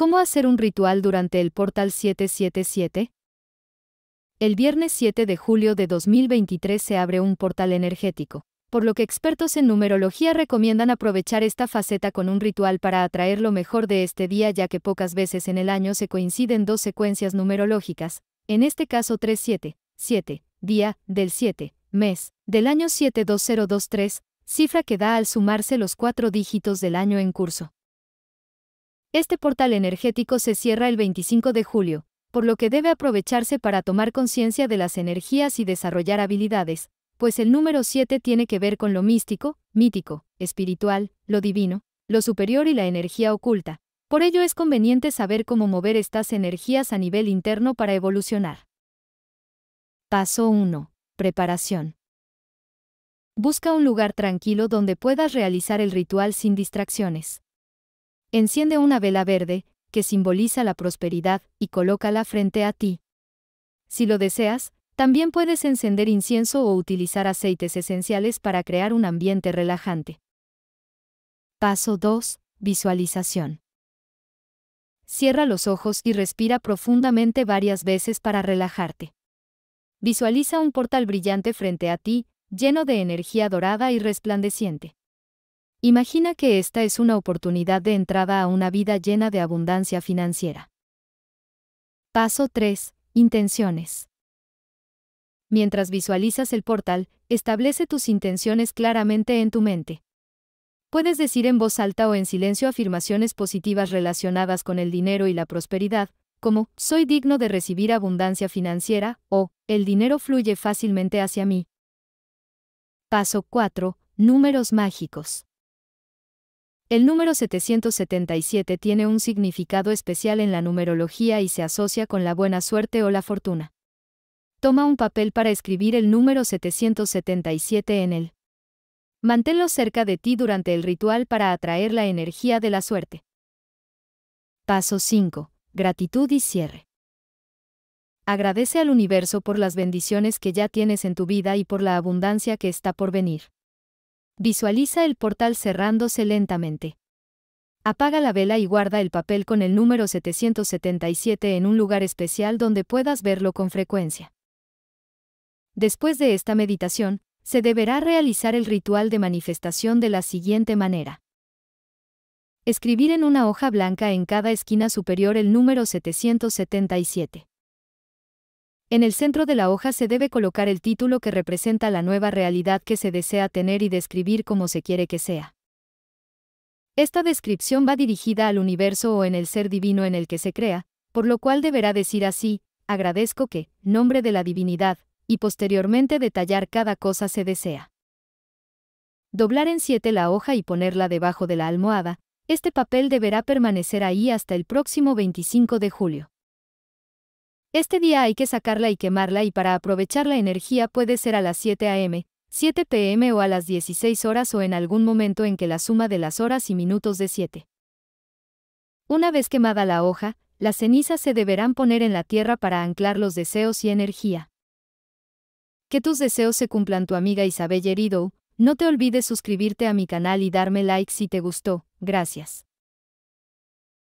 ¿Cómo hacer un ritual durante el Portal 777? El viernes 7 de julio de 2023 se abre un portal energético, por lo que expertos en numerología recomiendan aprovechar esta faceta con un ritual para atraer lo mejor de este día ya que pocas veces en el año se coinciden dos secuencias numerológicas, en este caso 377, día, del 7, mes, del año 72023, cifra que da al sumarse los cuatro dígitos del año en curso. Este portal energético se cierra el 25 de julio, por lo que debe aprovecharse para tomar conciencia de las energías y desarrollar habilidades, pues el número 7 tiene que ver con lo místico, mítico, espiritual, lo divino, lo superior y la energía oculta. Por ello es conveniente saber cómo mover estas energías a nivel interno para evolucionar. Paso 1. Preparación. Busca un lugar tranquilo donde puedas realizar el ritual sin distracciones. Enciende una vela verde, que simboliza la prosperidad, y colócala frente a ti. Si lo deseas, también puedes encender incienso o utilizar aceites esenciales para crear un ambiente relajante. Paso 2. Visualización. Cierra los ojos y respira profundamente varias veces para relajarte. Visualiza un portal brillante frente a ti, lleno de energía dorada y resplandeciente. Imagina que esta es una oportunidad de entrada a una vida llena de abundancia financiera. Paso 3. Intenciones. Mientras visualizas el portal, establece tus intenciones claramente en tu mente. Puedes decir en voz alta o en silencio afirmaciones positivas relacionadas con el dinero y la prosperidad, como soy digno de recibir abundancia financiera o el dinero fluye fácilmente hacia mí. Paso 4. Números mágicos. El número 777 tiene un significado especial en la numerología y se asocia con la buena suerte o la fortuna. Toma un papel para escribir el número 777 en él. Manténlo cerca de ti durante el ritual para atraer la energía de la suerte. Paso 5. Gratitud y cierre. Agradece al universo por las bendiciones que ya tienes en tu vida y por la abundancia que está por venir. Visualiza el portal cerrándose lentamente. Apaga la vela y guarda el papel con el número 777 en un lugar especial donde puedas verlo con frecuencia. Después de esta meditación, se deberá realizar el ritual de manifestación de la siguiente manera. Escribir en una hoja blanca en cada esquina superior el número 777. En el centro de la hoja se debe colocar el título que representa la nueva realidad que se desea tener y describir como se quiere que sea. Esta descripción va dirigida al universo o en el ser divino en el que se crea, por lo cual deberá decir así, agradezco que, nombre de la divinidad, y posteriormente detallar cada cosa se desea. Doblar en siete la hoja y ponerla debajo de la almohada, este papel deberá permanecer ahí hasta el próximo 25 de julio. Este día hay que sacarla y quemarla y para aprovechar la energía puede ser a las 7 am, 7 pm o a las 16 horas o en algún momento en que la suma de las horas y minutos de 7. Una vez quemada la hoja, las cenizas se deberán poner en la tierra para anclar los deseos y energía. Que tus deseos se cumplan tu amiga Isabel Herido, no te olvides suscribirte a mi canal y darme like si te gustó, gracias.